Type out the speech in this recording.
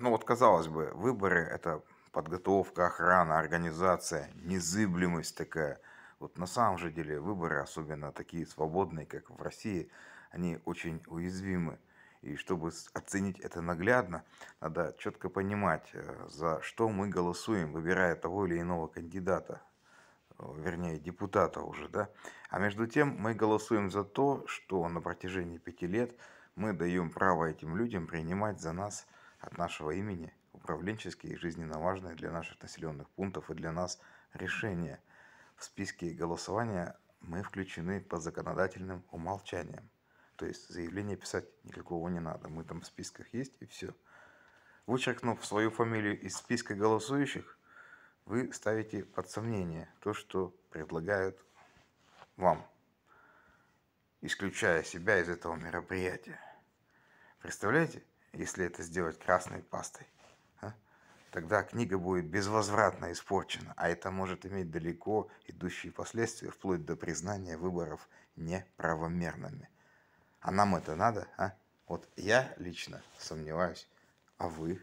ну вот казалось бы, выборы это подготовка, охрана, организация, незыблемость такая. Вот на самом же деле выборы, особенно такие свободные, как в России, они очень уязвимы. И чтобы оценить это наглядно, надо четко понимать, э, за что мы голосуем, выбирая того или иного кандидата, э, вернее депутата уже, да. А между тем мы голосуем за то, что на протяжении пяти лет мы даем право этим людям принимать за нас от нашего имени управленческие и жизненно важные для наших населенных пунктов и для нас решения. В списке голосования мы включены по законодательным умолчаниям. То есть заявление писать никакого не надо. Мы там в списках есть и все. Вычеркнув свою фамилию из списка голосующих, вы ставите под сомнение то, что предлагают вам, исключая себя из этого мероприятия. Представляете? если это сделать красной пастой. А? Тогда книга будет безвозвратно испорчена, а это может иметь далеко идущие последствия, вплоть до признания выборов неправомерными. А нам это надо, а? Вот я лично сомневаюсь, а вы?